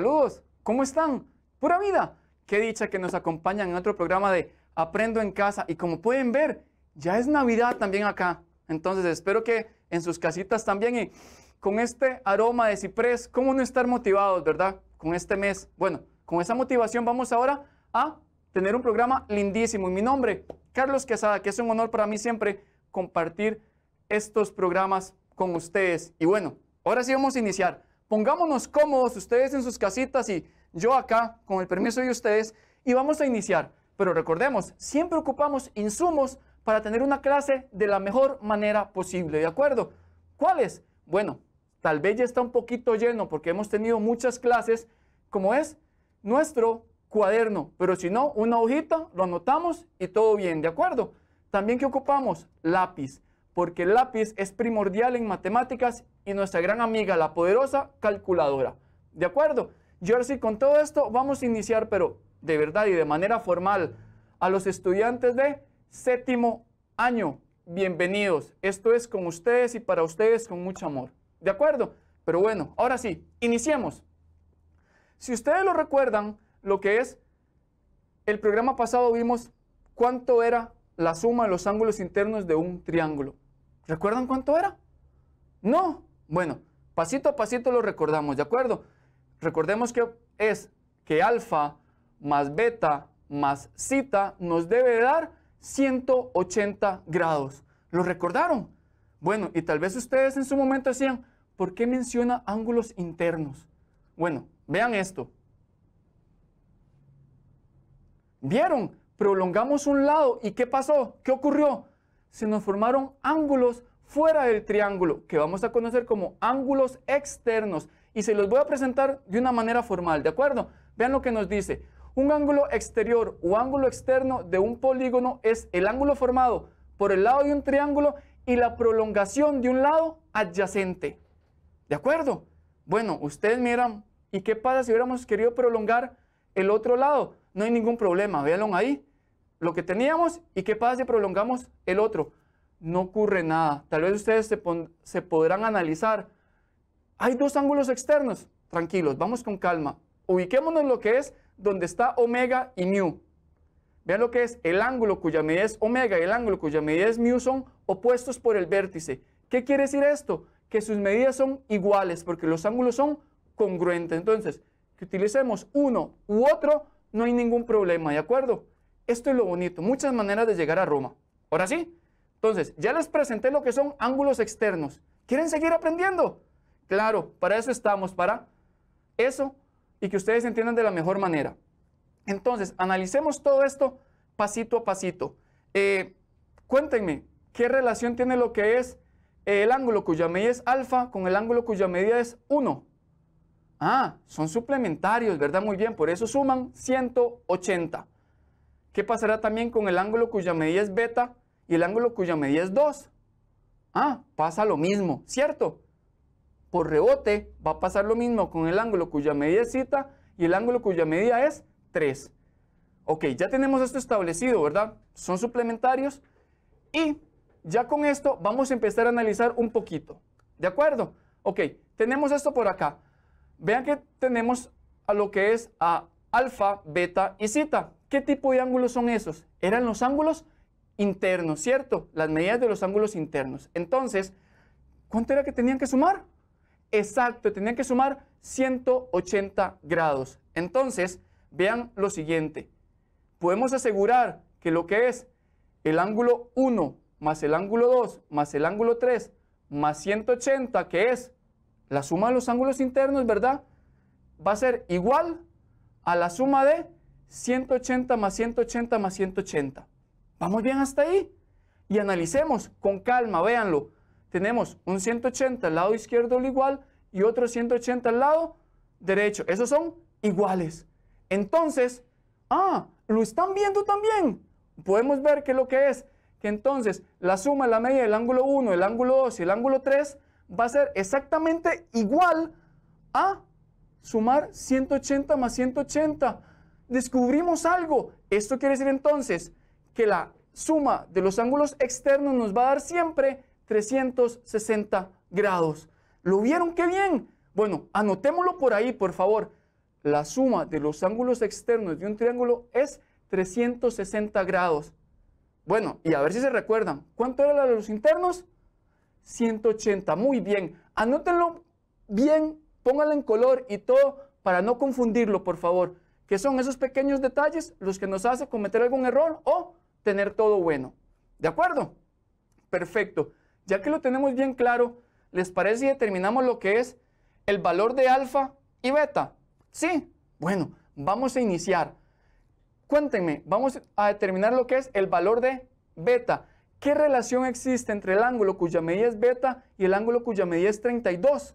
Saludos, ¿cómo están? Pura vida. Qué dicha que nos acompañan en otro programa de Aprendo en casa. Y como pueden ver, ya es Navidad también acá. Entonces espero que en sus casitas también y con este aroma de ciprés, ¿cómo no estar motivados, verdad? Con este mes. Bueno, con esa motivación vamos ahora a tener un programa lindísimo. Y mi nombre, Carlos Quesada, que es un honor para mí siempre compartir estos programas con ustedes. Y bueno, ahora sí vamos a iniciar. Pongámonos cómodos ustedes en sus casitas y yo acá, con el permiso de ustedes, y vamos a iniciar. Pero recordemos, siempre ocupamos insumos para tener una clase de la mejor manera posible, ¿de acuerdo? ¿Cuáles? Bueno, tal vez ya está un poquito lleno porque hemos tenido muchas clases, como es nuestro cuaderno, pero si no, una hojita, lo anotamos y todo bien, ¿de acuerdo? También que ocupamos lápiz, porque el lápiz es primordial en matemáticas y nuestra gran amiga, la poderosa calculadora. ¿De acuerdo? Jersey, con todo esto vamos a iniciar, pero de verdad y de manera formal, a los estudiantes de séptimo año. Bienvenidos. Esto es con ustedes y para ustedes con mucho amor. ¿De acuerdo? Pero bueno, ahora sí, iniciemos. Si ustedes lo recuerdan, lo que es el programa pasado vimos cuánto era la suma de los ángulos internos de un triángulo. ¿Recuerdan cuánto era? No, bueno, pasito a pasito lo recordamos, ¿de acuerdo? Recordemos que es que alfa más beta más cita nos debe dar 180 grados. ¿Lo recordaron? Bueno, y tal vez ustedes en su momento decían, ¿por qué menciona ángulos internos? Bueno, vean esto. ¿Vieron? Prolongamos un lado y ¿qué pasó? ¿Qué ocurrió? Se nos formaron ángulos fuera del triángulo, que vamos a conocer como ángulos externos. Y se los voy a presentar de una manera formal, ¿de acuerdo? Vean lo que nos dice. Un ángulo exterior o ángulo externo de un polígono es el ángulo formado por el lado de un triángulo y la prolongación de un lado adyacente. ¿De acuerdo? Bueno, ustedes miran, ¿y qué pasa si hubiéramos querido prolongar el otro lado? No hay ningún problema, véanlo ahí. Lo que teníamos, ¿y qué pasa si prolongamos el otro? no ocurre nada. Tal vez ustedes se, podrán analizar. Hay dos ángulos externos. Tranquilos, vamos con calma. Ubiquémonos lo que es donde está omega y mu. Vean lo que es el ángulo cuya medida es omega y el ángulo cuya medida es mu son opuestos por el vértice. ¿Qué quiere decir esto? Que sus medidas son iguales porque los ángulos son congruentes. Entonces, que utilicemos uno u otro, no hay ningún problema, ¿de acuerdo? Esto es lo bonito, muchas maneras de llegar a Roma. Ahora sí, entonces, ya les presenté lo que son ángulos externos. ¿Quieren seguir aprendiendo? Claro, para eso estamos, para eso y que ustedes entiendan de la mejor manera. Entonces, analicemos todo esto pasito a pasito. Eh, cuéntenme, ¿qué relación tiene lo que es eh, el ángulo cuya medida es alfa con el ángulo cuya medida es 1? Ah, son suplementarios, ¿verdad? Muy bien, por eso suman 180. ¿Qué pasará también con el ángulo cuya medida es beta y el ángulo cuya medida es 2. Ah, pasa lo mismo, ¿cierto? Por rebote va a pasar lo mismo con el ángulo cuya medida es zeta y el ángulo cuya medida es 3. Ok, ya tenemos esto establecido, ¿verdad? Son suplementarios y ya con esto vamos a empezar a analizar un poquito. ¿De acuerdo? Ok, tenemos esto por acá. Vean que tenemos a lo que es a alfa, beta y zeta. ¿Qué tipo de ángulos son esos? Eran los ángulos internos, ¿cierto? Las medidas de los ángulos internos. Entonces, ¿cuánto era que tenían que sumar? Exacto, tenían que sumar 180 grados. Entonces, vean lo siguiente. Podemos asegurar que lo que es el ángulo 1 más el ángulo 2 más el ángulo 3 más 180, que es la suma de los ángulos internos, ¿verdad? Va a ser igual a la suma de 180 más 180 más 180. ¿Vamos bien hasta ahí? Y analicemos con calma, véanlo. Tenemos un 180 al lado izquierdo igual y otro 180 al lado derecho. Esos son iguales. Entonces, ah, lo están viendo también. Podemos ver que lo que es, que entonces la suma, la media del ángulo 1, el ángulo 2 y el ángulo 3 va a ser exactamente igual a sumar 180 más 180. Descubrimos algo. Esto quiere decir entonces que la suma de los ángulos externos nos va a dar siempre 360 grados. ¿Lo vieron qué bien? Bueno, anotémoslo por ahí, por favor. La suma de los ángulos externos de un triángulo es 360 grados. Bueno, y a ver si se recuerdan. ¿Cuánto era la de los internos? 180. Muy bien. Anótenlo bien, pónganlo en color y todo para no confundirlo, por favor. Que son esos pequeños detalles los que nos hacen cometer algún error o tener todo bueno. ¿De acuerdo? Perfecto. Ya que lo tenemos bien claro, ¿les parece si determinamos lo que es el valor de alfa y beta? Sí. Bueno, vamos a iniciar. Cuéntenme, vamos a determinar lo que es el valor de beta. ¿Qué relación existe entre el ángulo cuya medida es beta y el ángulo cuya medida es 32?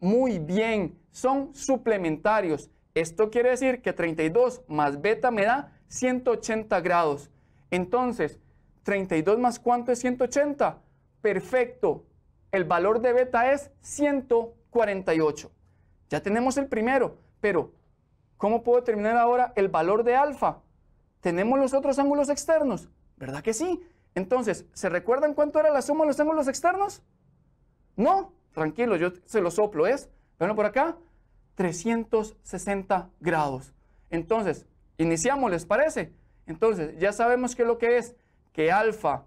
Muy bien, son suplementarios. Esto quiere decir que 32 más beta me da 180 grados. Entonces, 32 más cuánto es 180? Perfecto. El valor de beta es 148. Ya tenemos el primero, pero ¿cómo puedo determinar ahora el valor de alfa? ¿Tenemos los otros ángulos externos? ¿Verdad que sí? Entonces, ¿se recuerdan cuánto era la suma de los ángulos externos? No, tranquilo, yo se lo soplo, es, bueno, por acá, 360 grados. Entonces, iniciamos, ¿les parece? Entonces, ya sabemos que lo que es que alfa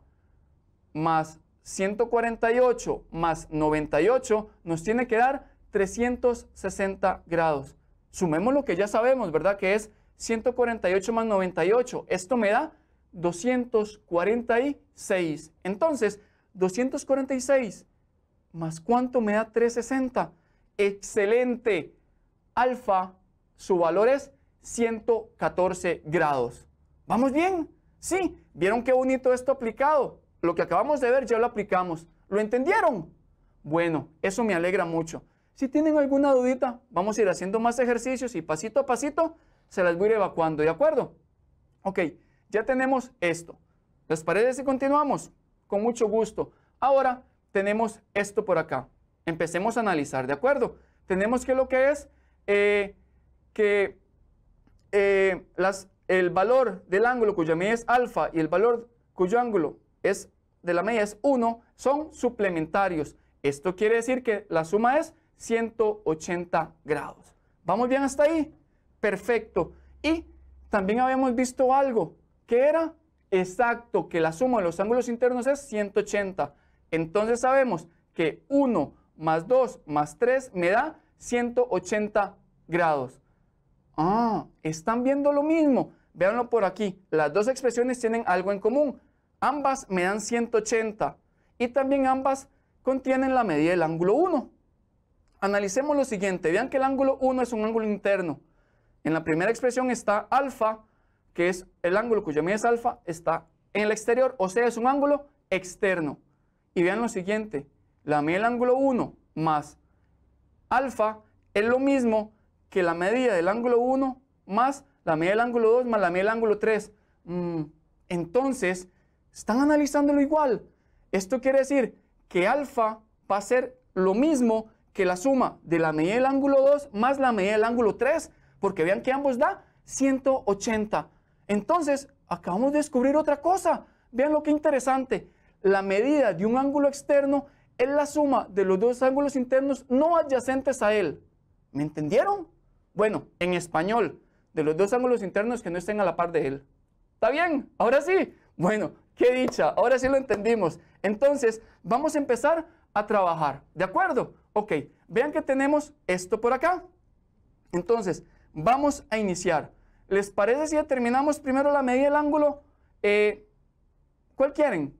más 148 más 98 nos tiene que dar 360 grados. Sumemos lo que ya sabemos, ¿verdad? Que es 148 más 98. Esto me da 246. Entonces, 246 más cuánto me da 360. Excelente. Alfa, su valor es 114 grados. ¿Vamos bien? Sí, vieron qué bonito esto aplicado. Lo que acabamos de ver ya lo aplicamos. ¿Lo entendieron? Bueno, eso me alegra mucho. Si tienen alguna dudita, vamos a ir haciendo más ejercicios y pasito a pasito se las voy a ir evacuando, ¿de acuerdo? Ok, ya tenemos esto. ¿Las paredes y continuamos? Con mucho gusto. Ahora tenemos esto por acá. Empecemos a analizar, ¿de acuerdo? Tenemos que lo que es eh, que eh, las el valor del ángulo cuya media es alfa y el valor cuyo ángulo es de la media es 1 son suplementarios. Esto quiere decir que la suma es 180 grados. ¿Vamos bien hasta ahí? Perfecto. Y también habíamos visto algo que era exacto, que la suma de los ángulos internos es 180. Entonces sabemos que 1 más 2 más 3 me da 180 grados. Ah, están viendo lo mismo. Véanlo por aquí. Las dos expresiones tienen algo en común. Ambas me dan 180 y también ambas contienen la medida del ángulo 1. Analicemos lo siguiente. Vean que el ángulo 1 es un ángulo interno. En la primera expresión está alfa, que es el ángulo cuya medida es alfa, está en el exterior, o sea, es un ángulo externo. Y vean lo siguiente. La medida del ángulo 1 más alfa es lo mismo que la medida del ángulo 1 más la medida del ángulo 2 más la medida del ángulo 3. Mm, entonces, están analizándolo igual. Esto quiere decir que alfa va a ser lo mismo que la suma de la medida del ángulo 2 más la medida del ángulo 3, porque vean que ambos da 180. Entonces, acabamos de descubrir otra cosa. Vean lo que interesante. La medida de un ángulo externo es la suma de los dos ángulos internos no adyacentes a él. ¿Me entendieron? Bueno, en español, de los dos ángulos internos que no estén a la par de él. ¿Está bien? Ahora sí. Bueno, qué dicha. Ahora sí lo entendimos. Entonces, vamos a empezar a trabajar. ¿De acuerdo? Ok, vean que tenemos esto por acá. Entonces, vamos a iniciar. ¿Les parece si determinamos primero la medida del ángulo? Eh, ¿Cuál quieren?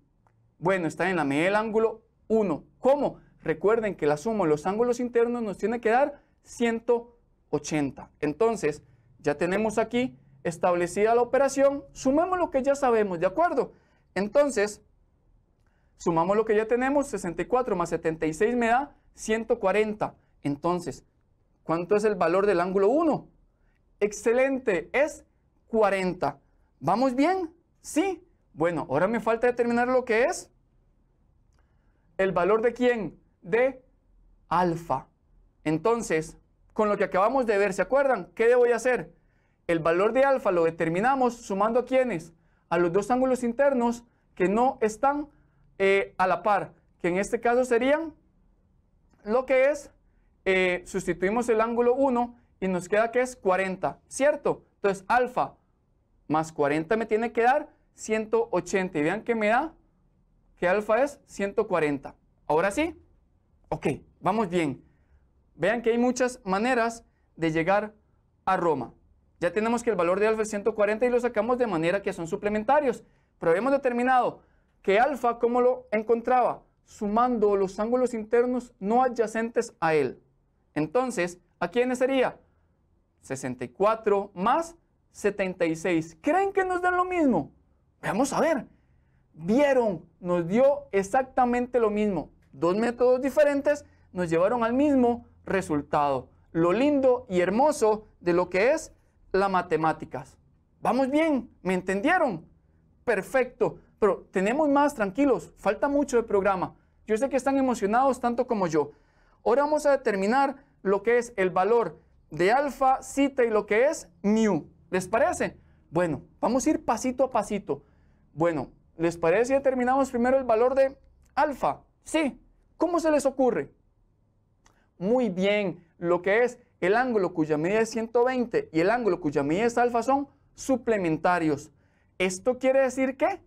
Bueno, está en la medida del ángulo 1. ¿Cómo? Recuerden que la suma de los ángulos internos nos tiene que dar 180. 80. Entonces, ya tenemos aquí establecida la operación, sumamos lo que ya sabemos, ¿de acuerdo? Entonces, sumamos lo que ya tenemos, 64 más 76 me da 140. Entonces, ¿cuánto es el valor del ángulo 1? Excelente, es 40. ¿Vamos bien? Sí. Bueno, ahora me falta determinar lo que es. ¿El valor de quién? De alfa. Entonces, con lo que acabamos de ver. ¿Se acuerdan? ¿Qué debo hacer? El valor de alfa lo determinamos sumando a quienes? A los dos ángulos internos que no están eh, a la par, que en este caso serían lo que es, eh, sustituimos el ángulo 1 y nos queda que es 40, ¿cierto? Entonces, alfa más 40 me tiene que dar 180. Y vean que me da que alfa es 140. Ahora sí, ok, vamos bien. Vean que hay muchas maneras de llegar a Roma. Ya tenemos que el valor de alfa es 140 y lo sacamos de manera que son suplementarios. Pero hemos determinado que alfa, ¿cómo lo encontraba? Sumando los ángulos internos no adyacentes a él. Entonces, ¿a quiénes sería? 64 más 76. ¿Creen que nos dan lo mismo? Vamos a ver. Vieron, nos dio exactamente lo mismo. Dos métodos diferentes nos llevaron al mismo resultado. Lo lindo y hermoso de lo que es la matemáticas. Vamos bien, ¿me entendieron? Perfecto, pero tenemos más, tranquilos, falta mucho de programa. Yo sé que están emocionados tanto como yo. Ahora vamos a determinar lo que es el valor de alfa, cita y lo que es mu. ¿Les parece? Bueno, vamos a ir pasito a pasito. Bueno, ¿les parece si determinamos primero el valor de alfa? Sí. ¿Cómo se les ocurre? muy bien lo que es el ángulo cuya medida es 120 y el ángulo cuya medida es alfa son suplementarios. Esto quiere decir que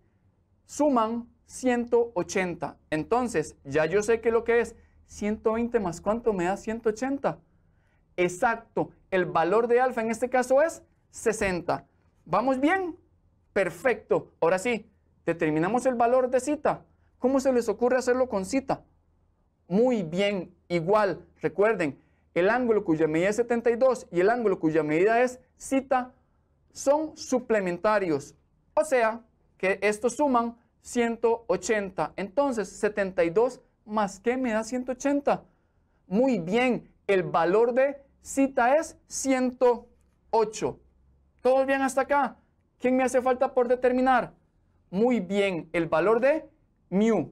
suman 180. Entonces, ya yo sé que lo que es 120 más cuánto me da 180. Exacto, el valor de alfa en este caso es 60. ¿Vamos bien? Perfecto. Ahora sí, determinamos el valor de cita. ¿Cómo se les ocurre hacerlo con cita? muy bien igual. Recuerden, el ángulo cuya medida es 72 y el ángulo cuya medida es cita son suplementarios. O sea, que estos suman 180. Entonces, 72 más qué me da 180. Muy bien, el valor de cita es 108. ¿Todo bien hasta acá? ¿Quién me hace falta por determinar? Muy bien, el valor de mu.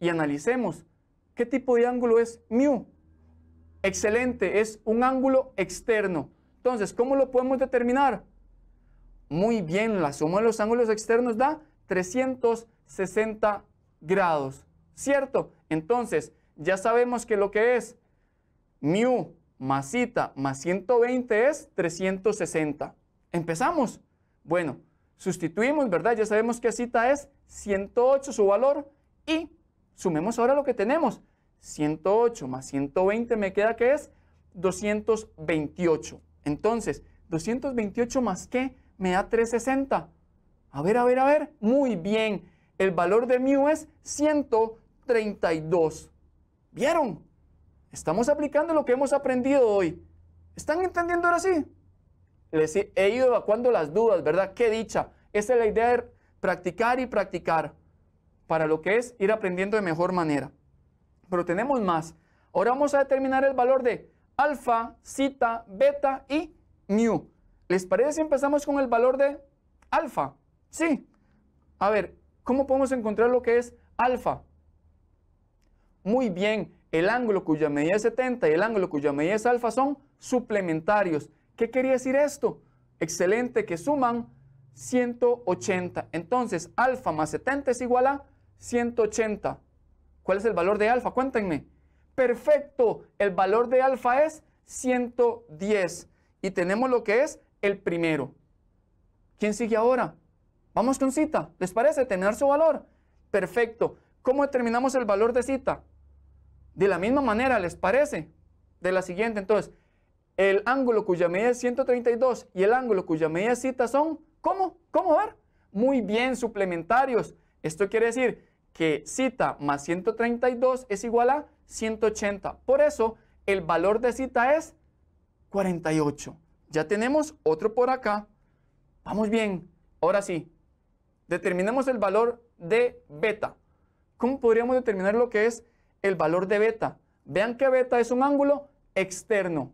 Y analicemos. ¿Qué tipo de ángulo es mu? Excelente, es un ángulo externo. Entonces, ¿cómo lo podemos determinar? Muy bien, la suma de los ángulos externos da 360 grados, ¿cierto? Entonces, ya sabemos que lo que es mu más cita más 120 es 360. ¿Empezamos? Bueno, sustituimos, ¿verdad? Ya sabemos que cita es 108 su valor y sumemos ahora lo que tenemos. 108 más 120 me queda que es 228. Entonces, 228 más qué me da 360. A ver, a ver, a ver. Muy bien. El valor de mu es 132. ¿Vieron? Estamos aplicando lo que hemos aprendido hoy. ¿Están entendiendo ahora sí? Les he ido evacuando las dudas, ¿verdad? Qué dicha. Esa es la idea de practicar y practicar para lo que es ir aprendiendo de mejor manera pero tenemos más. Ahora vamos a determinar el valor de alfa, zeta, beta y mu. ¿Les parece si empezamos con el valor de alfa? Sí. A ver, ¿cómo podemos encontrar lo que es alfa? Muy bien, el ángulo cuya medida es 70 y el ángulo cuya medida es alfa son suplementarios. ¿Qué quería decir esto? Excelente, que suman 180. Entonces, alfa más 70 es igual a 180. ¿Cuál es el valor de alfa? Cuéntenme. Perfecto. El valor de alfa es 110. Y tenemos lo que es el primero. ¿Quién sigue ahora? Vamos con cita. ¿Les parece tener su valor? Perfecto. ¿Cómo determinamos el valor de cita? De la misma manera, ¿les parece? De la siguiente, entonces. El ángulo cuya medida es 132 y el ángulo cuya medida es cita son, ¿cómo? ¿Cómo ver? Muy bien, suplementarios. Esto quiere decir que cita más 132 es igual a 180. Por eso el valor de cita es 48. Ya tenemos otro por acá. Vamos bien. Ahora sí, determinemos el valor de beta. ¿Cómo podríamos determinar lo que es el valor de beta? Vean que beta es un ángulo externo.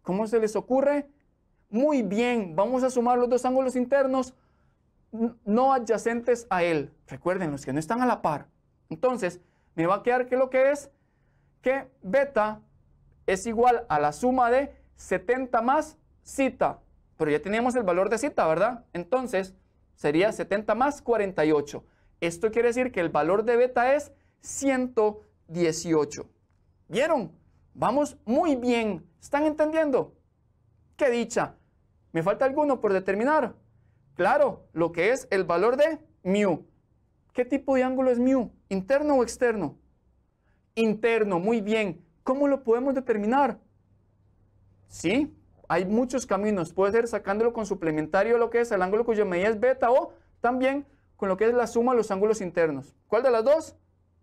¿Cómo se les ocurre? Muy bien, vamos a sumar los dos ángulos internos no adyacentes a él. Recuerden, los que no están a la par. Entonces, me va a quedar que lo que es que beta es igual a la suma de 70 más cita. Pero ya teníamos el valor de cita, ¿verdad? Entonces, sería 70 más 48. Esto quiere decir que el valor de beta es 118. ¿Vieron? Vamos muy bien. ¿Están entendiendo? ¡Qué dicha! ¿Me falta alguno por determinar? Claro, lo que es el valor de mu. ¿Qué tipo de ángulo es mu? ¿Interno o externo? Interno, muy bien. ¿Cómo lo podemos determinar? Sí, hay muchos caminos. Puede ser sacándolo con suplementario lo que es el ángulo cuya medida es beta o también con lo que es la suma de los ángulos internos. ¿Cuál de las dos?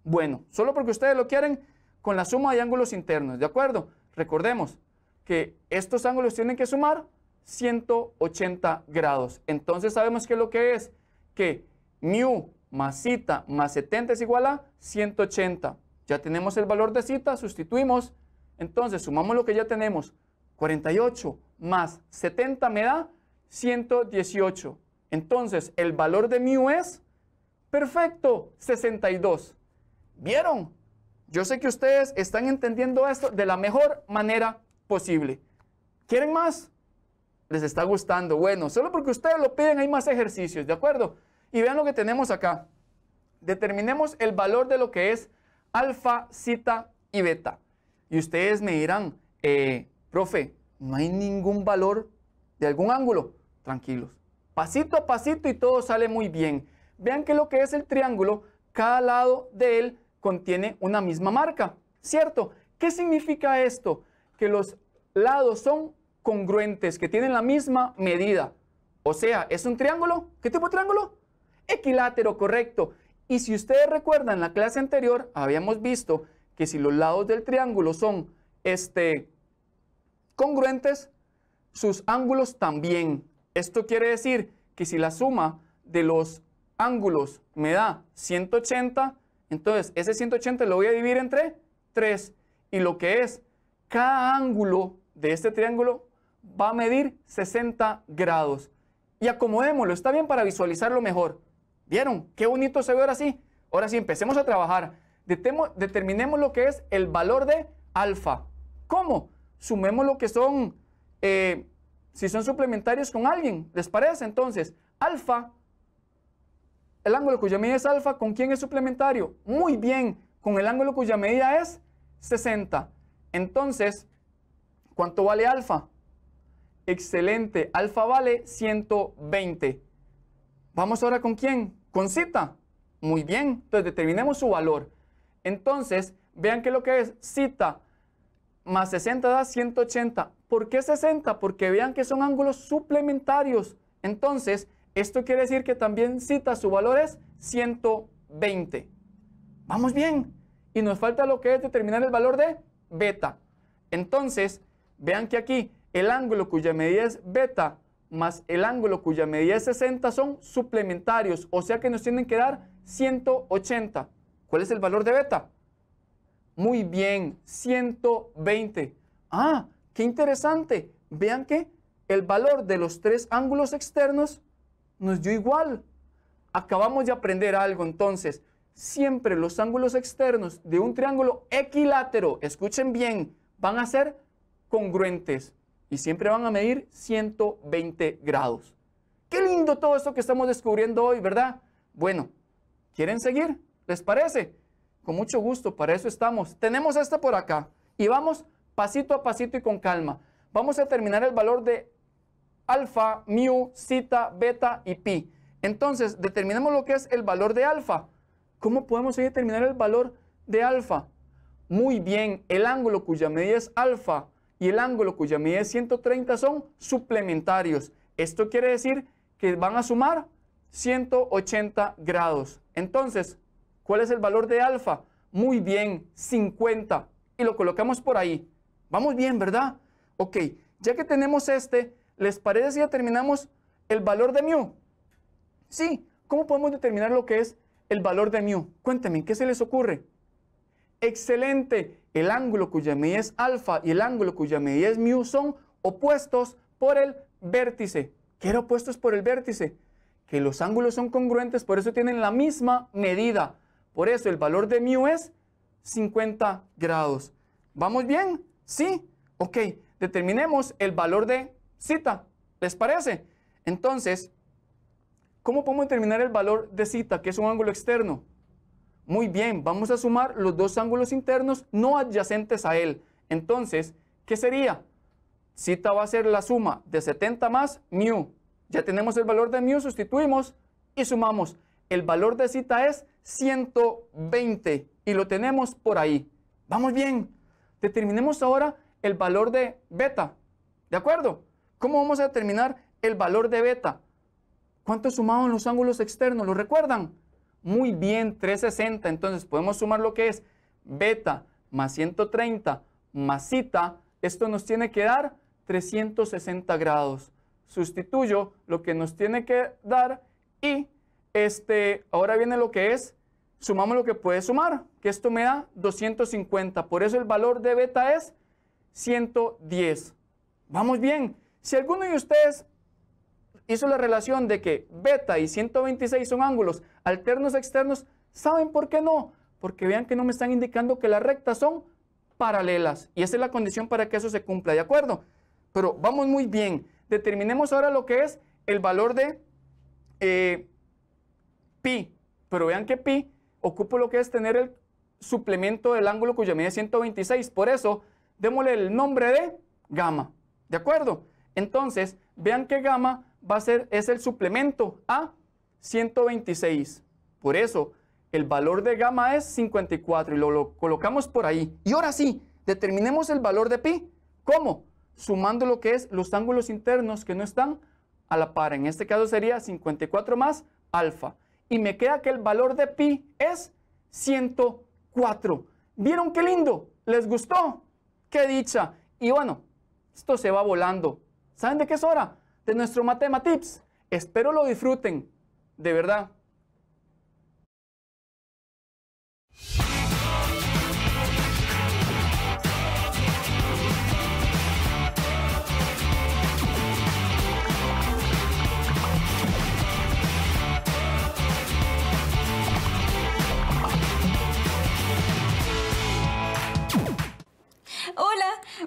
Bueno, solo porque ustedes lo quieren, con la suma de ángulos internos, ¿de acuerdo? Recordemos que estos ángulos tienen que sumar 180 grados. Entonces sabemos que lo que es que mu más cita más 70 es igual a 180. Ya tenemos el valor de cita, sustituimos. Entonces sumamos lo que ya tenemos. 48 más 70 me da 118. Entonces el valor de mu es perfecto, 62. ¿Vieron? Yo sé que ustedes están entendiendo esto de la mejor manera posible. ¿Quieren más? les está gustando. Bueno, solo porque ustedes lo piden hay más ejercicios, ¿de acuerdo? Y vean lo que tenemos acá. Determinemos el valor de lo que es alfa, cita y beta. Y ustedes me dirán, eh, profe, no hay ningún valor de algún ángulo. Tranquilos. Pasito a pasito y todo sale muy bien. Vean que lo que es el triángulo, cada lado de él contiene una misma marca, ¿cierto? ¿Qué significa esto? Que los lados son congruentes, que tienen la misma medida. O sea, es un triángulo. ¿Qué tipo de triángulo? Equilátero, correcto. Y si ustedes recuerdan, en la clase anterior habíamos visto que si los lados del triángulo son este, congruentes, sus ángulos también. Esto quiere decir que si la suma de los ángulos me da 180, entonces ese 180 lo voy a dividir entre 3. Y lo que es cada ángulo de este triángulo va a medir 60 grados. Y acomodémoslo, está bien para visualizarlo mejor. ¿Vieron? Qué bonito se ve ahora sí. Ahora sí, empecemos a trabajar. determinemos lo que es el valor de alfa. ¿Cómo? Sumemos lo que son, eh, si son suplementarios con alguien. ¿Les parece? Entonces, alfa, el ángulo cuya medida es alfa, ¿con quién es suplementario? Muy bien, con el ángulo cuya medida es 60. Entonces, ¿cuánto vale alfa? Excelente. Alfa vale 120. Vamos ahora con quién? Con cita. Muy bien. Entonces determinemos su valor. Entonces, vean que lo que es cita más 60 da 180. ¿Por qué 60? Porque vean que son ángulos suplementarios. Entonces, esto quiere decir que también cita su valor es 120. Vamos bien. Y nos falta lo que es determinar el valor de beta. Entonces, vean que aquí el ángulo cuya medida es beta más el ángulo cuya medida es 60 son suplementarios, o sea que nos tienen que dar 180. ¿Cuál es el valor de beta? Muy bien, 120. Ah, qué interesante. Vean que el valor de los tres ángulos externos nos dio igual. Acabamos de aprender algo entonces. Siempre los ángulos externos de un triángulo equilátero, escuchen bien, van a ser congruentes y siempre van a medir 120 grados. Qué lindo todo esto que estamos descubriendo hoy, ¿verdad? Bueno, ¿quieren seguir? ¿Les parece? Con mucho gusto, para eso estamos. Tenemos esta por acá y vamos pasito a pasito y con calma. Vamos a terminar el valor de alfa, mu, zeta, beta y pi. Entonces, determinemos lo que es el valor de alfa. ¿Cómo podemos determinar el valor de alfa? Muy bien, el ángulo cuya medida es alfa y el ángulo cuya medida es 130 son suplementarios. Esto quiere decir que van a sumar 180 grados. Entonces, ¿cuál es el valor de alfa? Muy bien, 50. Y lo colocamos por ahí. Vamos bien, ¿verdad? Ok, ya que tenemos este, ¿les parece si determinamos el valor de mu? Sí, ¿cómo podemos determinar lo que es el valor de mu? Cuéntame, ¿qué se les ocurre? Excelente, el ángulo cuya medida es alfa y el ángulo cuya medida es mu son opuestos por el vértice. ¿Qué era opuestos por el vértice? Que los ángulos son congruentes, por eso tienen la misma medida. Por eso el valor de mu es 50 grados. ¿Vamos bien? ¿Sí? Ok, determinemos el valor de zeta. ¿Les parece? Entonces, ¿cómo podemos determinar el valor de zeta, que es un ángulo externo? Muy bien, vamos a sumar los dos ángulos internos no adyacentes a él. Entonces, ¿qué sería? Cita va a ser la suma de 70 más mu. Ya tenemos el valor de mu, sustituimos y sumamos. El valor de cita es 120 y lo tenemos por ahí. Vamos bien. Determinemos ahora el valor de beta. ¿De acuerdo? ¿Cómo vamos a determinar el valor de beta? ¿Cuánto sumaban los ángulos externos? ¿Lo recuerdan? Muy bien, 360. Entonces podemos sumar lo que es beta más 130 más cita. Esto nos tiene que dar 360 grados. Sustituyo lo que nos tiene que dar y este, ahora viene lo que es, sumamos lo que puede sumar, que esto me da 250. Por eso el valor de beta es 110. Vamos bien. Si alguno de ustedes hizo la relación de que beta y 126 son ángulos alternos externos, ¿saben por qué no? Porque vean que no me están indicando que las rectas son paralelas. Y esa es la condición para que eso se cumpla, ¿de acuerdo? Pero vamos muy bien. Determinemos ahora lo que es el valor de eh, pi. Pero vean que pi ocupa lo que es tener el suplemento del ángulo cuya medida es 126. Por eso, démosle el nombre de gamma. ¿De acuerdo? Entonces, vean que gamma va a ser, es el suplemento a 126. Por eso, el valor de gamma es 54 y lo, lo colocamos por ahí. Y ahora sí, determinemos el valor de pi. ¿Cómo? Sumando lo que es los ángulos internos que no están a la par. En este caso sería 54 más alfa. Y me queda que el valor de pi es 104. ¿Vieron qué lindo? ¿Les gustó? ¡Qué dicha! Y bueno, esto se va volando. ¿Saben de qué es hora? de nuestro Matematips. Espero lo disfruten, de verdad.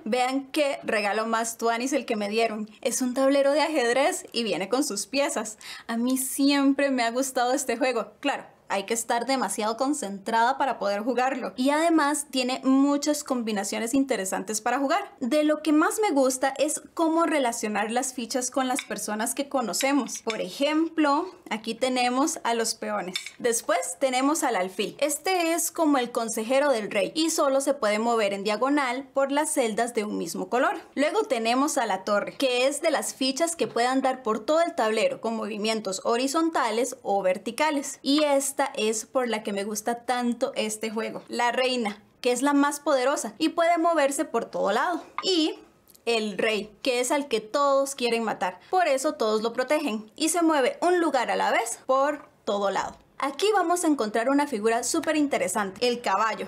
Vean qué regalo más tuanis el que me dieron. Es un tablero de ajedrez y viene con sus piezas. A mí siempre me ha gustado este juego. Claro, hay que estar demasiado concentrada para poder jugarlo. Y además tiene muchas combinaciones interesantes para jugar. De lo que más me gusta es cómo relacionar las fichas con las personas que conocemos. Por ejemplo, aquí tenemos a los peones. Después tenemos al alfil. Este es como el consejero del rey y solo se puede mover en diagonal por las celdas de un mismo color. Luego tenemos a la torre, que es de las fichas que puede dar por todo el tablero con movimientos horizontales o verticales. Y esta es por la que me gusta tanto este juego, la reina, que es la más poderosa y puede moverse por todo lado. Y el rey, que es al que todos quieren matar. Por eso todos lo protegen y se mueve un lugar a la vez por todo lado. Aquí vamos a encontrar una figura súper interesante, el caballo,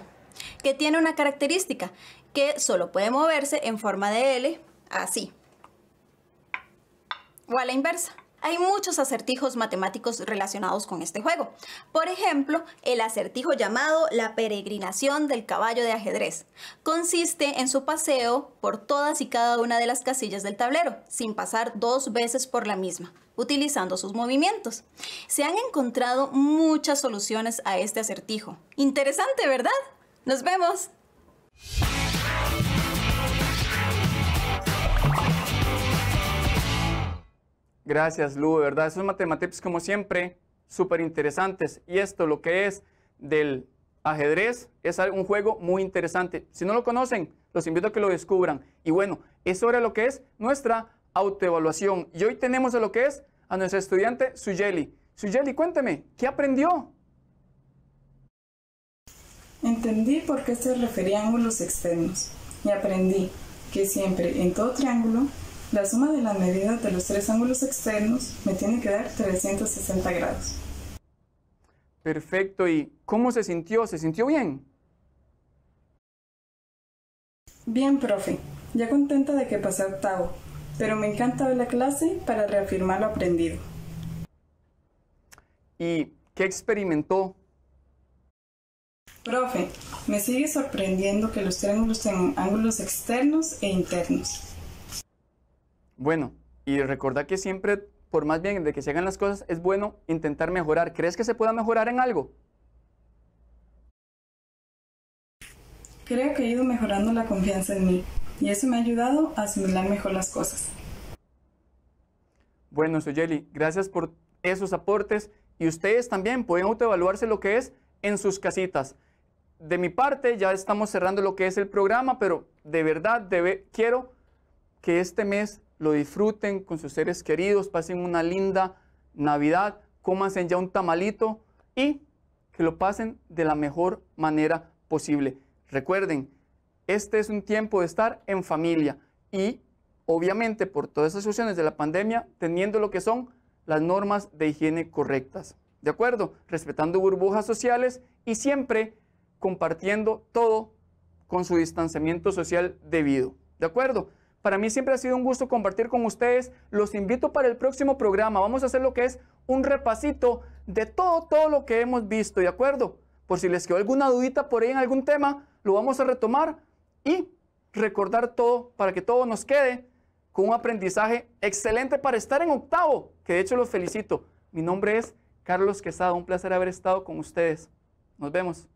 que tiene una característica, que solo puede moverse en forma de L, así, o a la inversa. Hay muchos acertijos matemáticos relacionados con este juego. Por ejemplo, el acertijo llamado la peregrinación del caballo de ajedrez. Consiste en su paseo por todas y cada una de las casillas del tablero, sin pasar dos veces por la misma utilizando sus movimientos. Se han encontrado muchas soluciones a este acertijo. Interesante, ¿verdad? Nos vemos. Gracias, Lu, de verdad. Esos matemáticos, como siempre, súper interesantes. Y esto, lo que es del ajedrez, es un juego muy interesante. Si no lo conocen, los invito a que lo descubran. Y bueno, eso era lo que es nuestra autoevaluación. Y hoy tenemos a lo que es a nuestro estudiante Suyeli. Suyeli, cuéntame, ¿qué aprendió? Entendí por qué se referían ángulos externos y aprendí que siempre en todo triángulo la suma de las medidas de los tres ángulos externos me tiene que dar 360 grados. Perfecto. ¿Y cómo se sintió? ¿Se sintió bien? Bien, profe. Ya contenta de que pasé octavo, pero me encanta ver la clase para reafirmar lo aprendido. ¿Y qué experimentó? Profe, me sigue sorprendiendo que los triángulos tengan ángulos externos e internos. Bueno, y recuerda que siempre, por más bien de que se hagan las cosas, es bueno intentar mejorar. ¿Crees que se pueda mejorar en algo? Creo que he ido mejorando la confianza en mí y eso me ha ayudado a asimilar mejor las cosas. Bueno, Soyeli, gracias por esos aportes y ustedes también pueden autoevaluarse lo que es en sus casitas. De mi parte, ya estamos cerrando lo que es el programa, pero de verdad quiero que este mes lo disfruten con sus seres queridos, pasen una linda Navidad, cómanse ya un tamalito y que lo pasen de la mejor manera posible. Recuerden, este es un tiempo de estar en familia y obviamente por todas esas situaciones de la pandemia, teniendo lo que son las normas de higiene correctas. ¿De acuerdo? Respetando burbujas sociales y siempre compartiendo todo con su distanciamiento social debido. ¿De acuerdo? Para mí siempre ha sido un gusto compartir con ustedes. Los invito para el próximo programa. Vamos a hacer lo que es un repasito de todo, todo lo que hemos visto, ¿de acuerdo? Por si les quedó alguna dudita por ahí en algún tema, lo vamos a retomar y recordar todo para que todo nos quede con un aprendizaje excelente para estar en octavo, que de hecho los felicito. Mi nombre es Carlos Quesada, un placer haber estado con ustedes. Nos vemos.